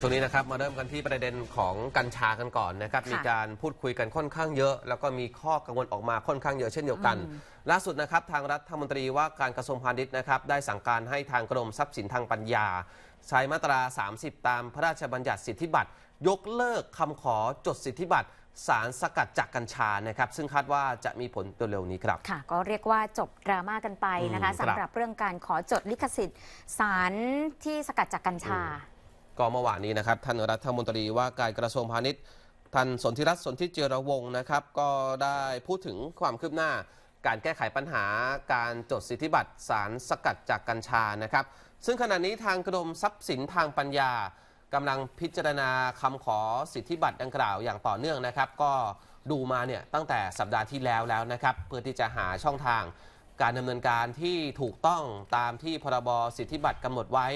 ตรงนี้นะครับมาเริ่มกันที่ประเด็นของกัญชากันก่อนนะครับมีการพูดคุยกันค่อนข้างเยอะ แล้วก็มีข้อกังวลออกมาค่อนข้างเยอะเช่นเดียวกัน ล่าสุดนะครับทางรัฐมนตรีว่าการกระทรวงพาณิชย์นะครับได้สั่งการให้ทางกรมทรัพย์สินทางปัญญา ใช้มาตรา 30 ตามพระราชบัญญัติสิทธิบัตร ยกเลิกคำขอจดสิทธิบัตรสารสกัดจากกัญชานะครับซึ่งคาดว่าจะมีผลตัวเร็วนี้ครับค่ะก็เรียกว่าจบดราม่ากันไปนะคะสำหรับเรื่องการขอจดลิขสิทธิ์ สารที่สกัดจากกัญชาก็เมื่อวานนี้นะครับท่านรัฐมนตรีว่าการกระทรวงพาณิชย์ท่านสนธิรัตน์สนธิเจรวงนะครับ ก็ได้พูดถึงความคืบหน้า การแก้ไขปัญหาการจดสิทธิบัตรสารสกัดจากกัญชานะครับ ซึ่งขณะนี้ทางกรมทรัพย์สินทางปัญญากำลังพิจารณาคำขอสิทธิบัตรดังกล่าว อย่างต่อเนื่องนะครับ ก็ดูมาเนี่ยตั้งแต่สัปดาห์ที่แล้วแล้วนะครับเพื่อที่จะหาช่องทางการดำเนินการที่ถูกต้องตามที่พรบสิทธิบัตรกำหนดไว้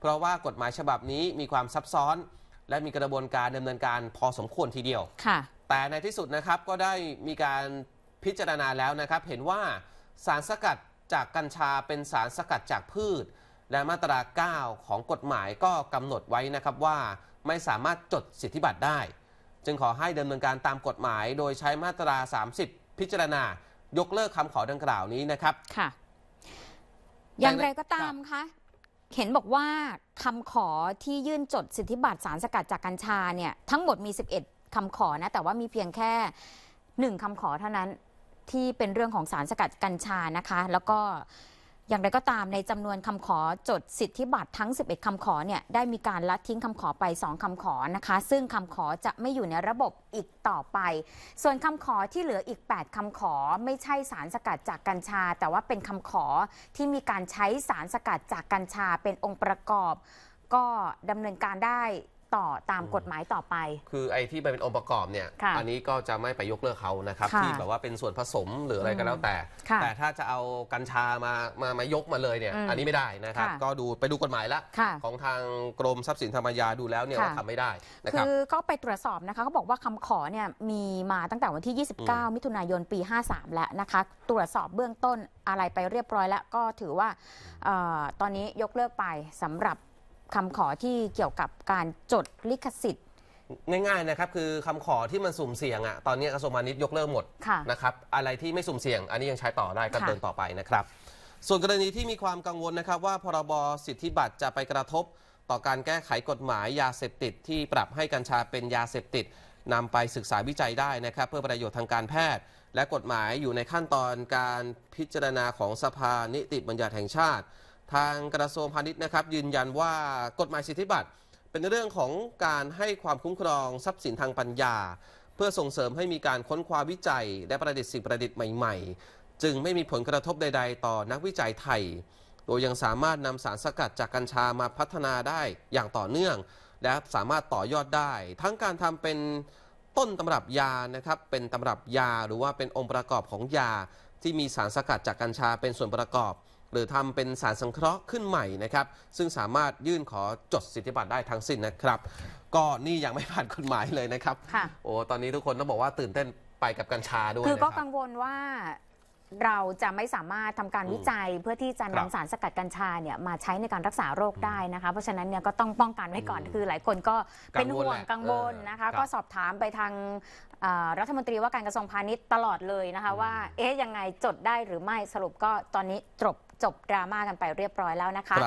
เพราะว่ากฎหมายฉบับนี้มีความซับซ้อน และมีกระบวนการดำเนินการพอสมควรทีเดียวแต่ในที่สุดนะครับก็ได้มีการพิจารณาแล้วนะครับ เห็นว่าสารสกัดจากกัญชาเป็นสารสกัดจากพืช และมาตรา 9 ของกฎหมายก็กำหนดไว้นะครับว่า ไม่สามารถจดสิทธิบัตรได้ จึงขอให้ดำเนินการตามกฎหมาย โดยใช้มาตรา 30 พิจารณายกเลิกคำขอดังกล่าวนี้นะครับ ค่ะอย่างไรก็ตามคะ เห็นบอกว่าคำขอที่ยื่นจดสิทธิบัตรสารสกัดจากกัญชาเนี่ยทั้งหมดมี 11 คำขอนะ แต่ว่ามีเพียงแค่หนึ่งคำขอเท่านั้นที่เป็นเรื่องของสารสกัดกัญชานะคะ แล้วก็อย่างไรก็ตามในจำนวนคำขอจดสิทธิบัตรทั้ง 11 คำขอเนี่ยได้มีการละทิ้งคำขอไป 2 คำขอนะคะ ซึ่งคำขอจะไม่อยู่ในระบบอีกต่อไป ส่วนคำขอที่เหลืออีก 8 คำขอไม่ใช่สารสกัดจากกัญชา แต่ว่าเป็นคำขอที่มีการใช้สารสกัดจากกัญชา เป็นองค์ประกอบ ก็ดำเนินการได้ต่อตามกฎหมายต่อไป คือไอ้ที่ไปเป็นองค์ประกอบเนี่ย อันนี้ก็จะไม่ไปยกเลิกเขานะครับ ที่แบบว่าเป็นส่วนผสมหรืออะไรก็แล้วแต่ แต่ถ้าจะเอากัญชามา มา มายกมาเลยเนี่ย อันนี้ไม่ได้นะครับ ก็ดูไปดูกฎหมายละ ของทางกรมทรัพย์สินธรรมยาดูแล้วเนี่ยว่าทำไม่ได้นะครับ คือก็ไปตรวจสอบนะคะเขาบอกว่าคำขอเนี่ยมีมาตั้งแต่วันที่ 29 มิถุนายนปี 53 แล้วนะคะ ตรวจสอบเบื้องต้นอะไรไปเรียบร้อย แล้วก็ถือว่าออตอนนี้ยกเลิกไปสำหรับคำขอที่เกี่ยวกับการจดลิขสิทธิ์ง่ายๆนะครับคือคำขอที่มันสุ่มเสี่ยงอะตอนนี้กระทรวงพาณิชย์ยกเลิกหมดะนะครับอะไรที่ไม่สุ่มเสี่ยง อันนี้ยังใช้ต่อได้ก็เดินต่อไปนะครับ ส่วนกรณีที่มีความกังวลนะครับ ว่าพรบสิทธิบัตรจะไปกระทบ ต่อการแก้ไขกฎหมาย ยาเสพติดที่ปรับให้กัญชาเป็นยาเสพติดนำไปศึกษาวิจัยได้นะครับ เพื่อประโยชน์ทางการแพทย์ และกฎหมายอยู่ในขั้นตอนการพิจารณาของสภานิติบัญญัติแห่งชาติทางกระทรวงพาณิชย์นะครับยืนยันว่ากฎหมายสิทธิบัตรเป็นเรื่องของการให้ความคุ้มครองทรัพย์สินทางปัญญา เพื่อส่งเสริมให้มีการค้นคว้าวิจัยและประดิษฐ์สิ่งประดิษฐ์ใหม่ ๆ จึงไม่มีผลกระทบใด ๆ ต่อนักวิจัยไทย โดยยังสามารถนำสารสกัดจากกัญชามาพัฒนาได้อย่างต่อเนื่อง และสามารถต่อยอดได้ ทั้งการทำเป็นต้นตำรับยานะครับเป็นตำรับยาหรือว่าเป็นองค์ประกอบของยาที่มีสารสกัดจากกัญชาเป็นส่วนประกอบหรือทำเป็นสารสังเคราะห์ขึ้นใหม่นะครับ ซึ่งสามารถยื่นขอจดสิทธิบัตรได้ทั้งสิ้นนะครับ ก็นี่ยังไม่ผ่านกฎหมายเลยนะครับโอ้ตอนนี้ทุกคนต้องบอกว่าตื่นเต้นไปกับกัญชาด้วยคือก็กังวลว่าเราจะไม่สามารถทำการวิจัยเพื่อที่จะนำสารสกัดกัญชาเนี่ยมาใช้ในการรักษาโรคได้นะคะเพราะฉะนั้นเนี่ยก็ต้องป้องกันไว้ก่อนคือหลายคนก็เป็นห่วงกังวลนะคะก็สอบถามไปทางรัฐมนตรีว่าการกระทรวงพาณิชย์ตลอดเลยนะคะว่า เอ๊ยยังไงจดได้หรือไม่สรุปก็ตอนนี้จบจบดราม่ากันไปเรียบร้อยแล้วนะคะ